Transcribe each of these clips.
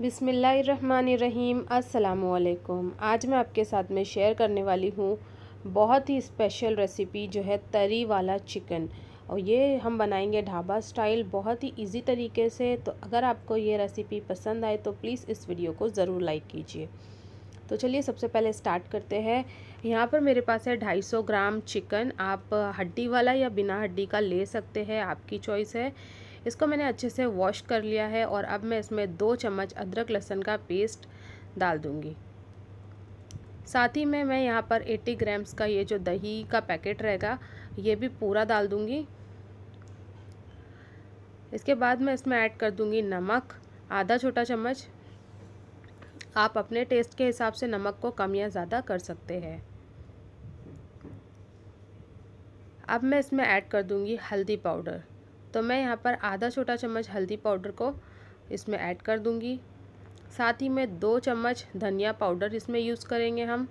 बिसमीम् अल्लाम आज मैं आपके साथ में शेयर करने वाली हूँ बहुत ही स्पेशल रेसिपी जो है तरी वाला चिकन और ये हम बनाएंगे ढाबा स्टाइल बहुत ही इजी तरीके से तो अगर आपको ये रेसिपी पसंद आए तो प्लीज़ इस वीडियो को ज़रूर लाइक कीजिए तो चलिए सबसे पहले स्टार्ट करते हैं यहाँ पर मेरे पास है 250 ग्राम चिकन आप हड्डी वाला या बिना हड्डी का ले सकते हैं आपकी चॉइस है इसको मैंने अच्छे से वॉश कर लिया है और अब मैं इसमें दो चम्मच अदरक लहसुन का पेस्ट डाल दूँगी साथ ही में मैं यहाँ पर 80 ग्राम्स का ये जो दही का पैकेट रहेगा ये भी पूरा डाल दूँगी इसके बाद मैं इसमें ऐड कर दूँगी नमक आधा छोटा चम्मच आप अपने टेस्ट के हिसाब से नमक को कम या ज़्यादा कर सकते हैं अब मैं इसमें ऐड कर दूँगी हल्दी पाउडर तो मैं यहाँ पर आधा छोटा चम्मच हल्दी पाउडर को इसमें ऐड कर दूँगी साथ ही में दो चम्मच धनिया पाउडर इसमें यूज़ करेंगे हम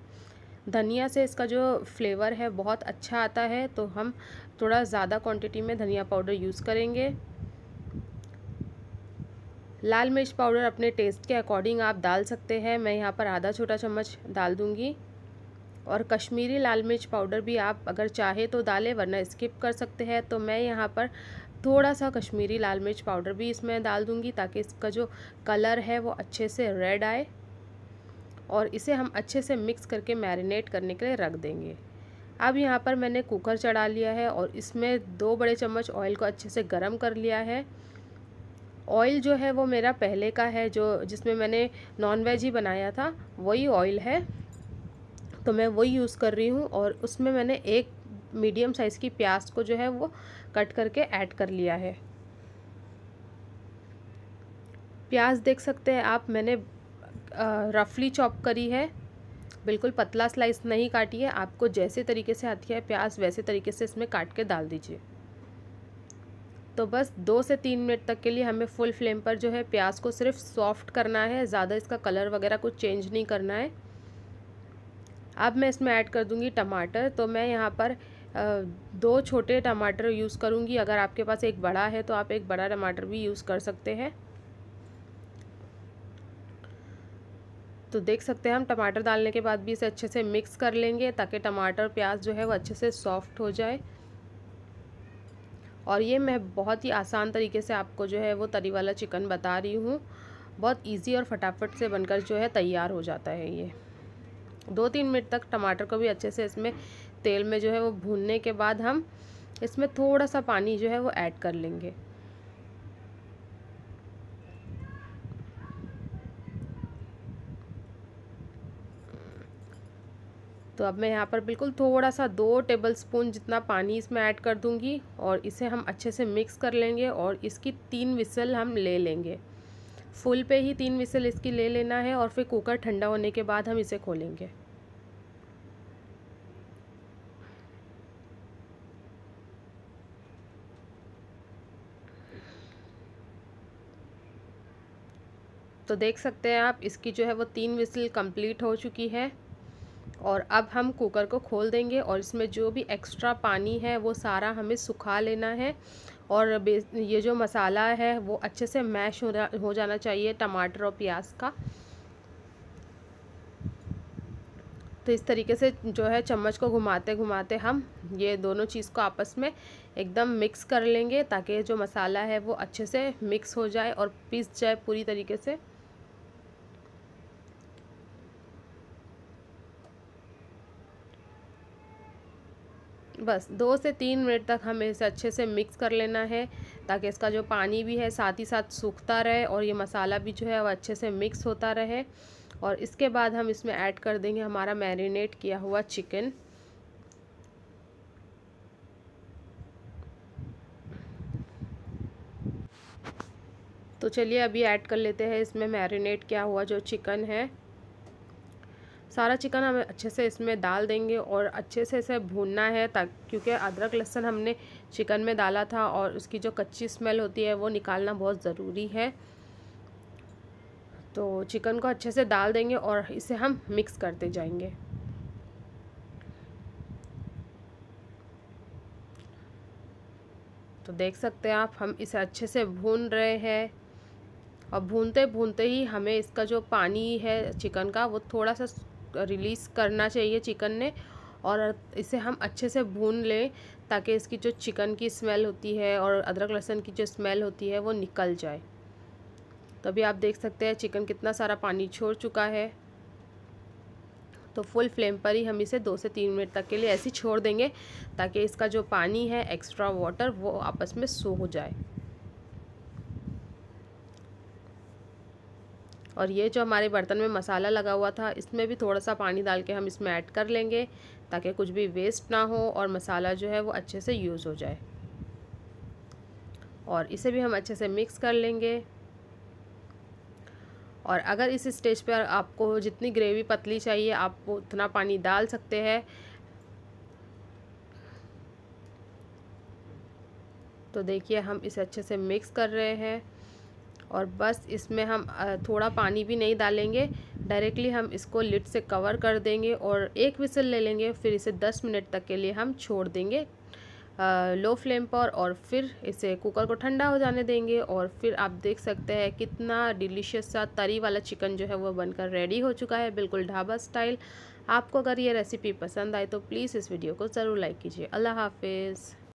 धनिया से इसका जो फ्लेवर है बहुत अच्छा आता है तो हम थोड़ा ज़्यादा क्वांटिटी में धनिया पाउडर यूज़ करेंगे लाल मिर्च पाउडर अपने टेस्ट के अकॉर्डिंग आप डाल सकते हैं मैं यहाँ पर आधा छोटा चम्मच डाल दूँगी और कश्मीरी लाल मिर्च पाउडर भी आप अगर चाहे तो डालें वरना स्किप कर सकते हैं तो मैं यहाँ पर थोड़ा सा कश्मीरी लाल मिर्च पाउडर भी इसमें डाल दूँगी ताकि इसका जो कलर है वो अच्छे से रेड आए और इसे हम अच्छे से मिक्स करके मैरिनेट करने के लिए रख देंगे अब यहाँ पर मैंने कुकर चढ़ा लिया है और इसमें दो बड़े चम्मच ऑयल को अच्छे से गर्म कर लिया है ऑयल जो है वो मेरा पहले का है जो जिसमें मैंने नॉन वेज ही बनाया था वही ऑयल है तो मैं वही यूज़ कर रही हूँ और उसमें मैंने एक मीडियम साइज़ की प्याज को जो है वो कट करके ऐड कर लिया है प्याज देख सकते हैं आप मैंने रफली चॉप करी है बिल्कुल पतला स्लाइस नहीं काटी है आपको जैसे तरीके से आती है प्याज वैसे तरीके से इसमें काट के डाल दीजिए तो बस दो से तीन मिनट तक के लिए हमें फुल फ्लेम पर जो है प्याज को सिर्फ सॉफ्ट करना है ज़्यादा इसका कलर वगैरह कुछ चेंज नहीं करना है अब मैं इसमें ऐड कर दूंगी टमाटर तो मैं यहाँ पर दो छोटे टमाटर यूज़ करूँगी अगर आपके पास एक बड़ा है तो आप एक बड़ा टमाटर भी यूज़ कर सकते हैं तो देख सकते हैं हम टमाटर डालने के बाद भी इसे अच्छे से मिक्स कर लेंगे ताकि टमाटर प्याज जो है वो अच्छे से सॉफ्ट हो जाए और ये मैं बहुत ही आसान तरीके से आपको जो है वो तरी वाला चिकन बता रही हूँ बहुत इजी और फटाफट से बनकर जो है तैयार हो जाता है ये दो तीन मिनट तक टमाटर को भी अच्छे से इसमें तेल में जो है वो भूनने के बाद हम इसमें थोड़ा सा पानी जो है वो ऐड कर लेंगे तो अब मैं यहाँ पर बिल्कुल थोड़ा सा दो टेबल स्पून जितना पानी इसमें ऐड कर दूंगी और इसे हम अच्छे से मिक्स कर लेंगे और इसकी तीन विसल हम ले लेंगे फुल पे ही तीन विसल इसकी ले लेना है और फिर कुकर ठंडा होने के बाद हम इसे खोलेंगे तो देख सकते हैं आप इसकी जो है वो तीन विसल कंप्लीट हो चुकी है और अब हम कुकर को खोल देंगे और इसमें जो भी एक्स्ट्रा पानी है वो सारा हमें सुखा लेना है और ये जो मसाला है वो अच्छे से मैश हो, हो जाना चाहिए टमाटर और प्याज का तो इस तरीके से जो है चम्मच को घुमाते घुमाते हम ये दोनों चीज़ को आपस में एकदम मिक्स कर लेंगे ताकि जो मसाला है वो अच्छे से मिक्स हो जाए और पीस जाए पूरी तरीके से बस दो से तीन मिनट तक हमें इसे अच्छे से मिक्स कर लेना है ताकि इसका जो पानी भी है साथ ही साथ सूखता रहे और ये मसाला भी जो है वह अच्छे से मिक्स होता रहे और इसके बाद हम इसमें ऐड कर देंगे हमारा मैरिनेट किया हुआ चिकन तो चलिए अभी ऐड कर लेते हैं इसमें मैरिनेट किया हुआ जो चिकन है सारा चिकन हम अच्छे से इसमें डाल देंगे और अच्छे से इसे भूनना है ताकि क्योंकि अदरक लहसुन हमने चिकन में डाला था और उसकी जो कच्ची स्मेल होती है वो निकालना बहुत ज़रूरी है तो चिकन को अच्छे से डाल देंगे और इसे हम मिक्स करते जाएंगे तो देख सकते हैं आप हम इसे अच्छे से भून रहे हैं और भूनते भूनते ही हमें इसका जो पानी है चिकन का वो थोड़ा सा रिलीज़ करना चाहिए चिकन ने और इसे हम अच्छे से भून लें ताकि इसकी जो चिकन की स्मेल होती है और अदरक लहसुन की जो स्मेल होती है वो निकल जाए तो अभी आप देख सकते हैं चिकन कितना सारा पानी छोड़ चुका है तो फुल फ्लेम पर ही हम इसे दो से तीन मिनट तक के लिए ऐसे छोड़ देंगे ताकि इसका जो पानी है एक्स्ट्रा वाटर वो आपस में सो हो जाए और ये जो हमारे बर्तन में मसाला लगा हुआ था इसमें भी थोड़ा सा पानी डाल के हम इसमें ऐड कर लेंगे ताकि कुछ भी वेस्ट ना हो और मसाला जो है वो अच्छे से यूज़ हो जाए और इसे भी हम अच्छे से मिक्स कर लेंगे और अगर इस स्टेज पर आपको जितनी ग्रेवी पतली चाहिए आप उतना पानी डाल सकते हैं तो देखिए हम इसे अच्छे से मिक्स कर रहे हैं और बस इसमें हम थोड़ा पानी भी नहीं डालेंगे डायरेक्टली हम इसको लिड से कवर कर देंगे और एक विसल ले लेंगे फिर इसे दस मिनट तक के लिए हम छोड़ देंगे लो फ्लेम पर और फिर इसे कुकर को ठंडा हो जाने देंगे और फिर आप देख सकते हैं कितना डिलीशियस सा तरी वाला चिकन जो है वो बनकर रेडी हो चुका है बिल्कुल ढाबा स्टाइल आपको अगर ये रेसिपी पसंद आए तो प्लीज़ इस वीडियो को ज़रूर लाइक कीजिए अल्लाह हाफिज़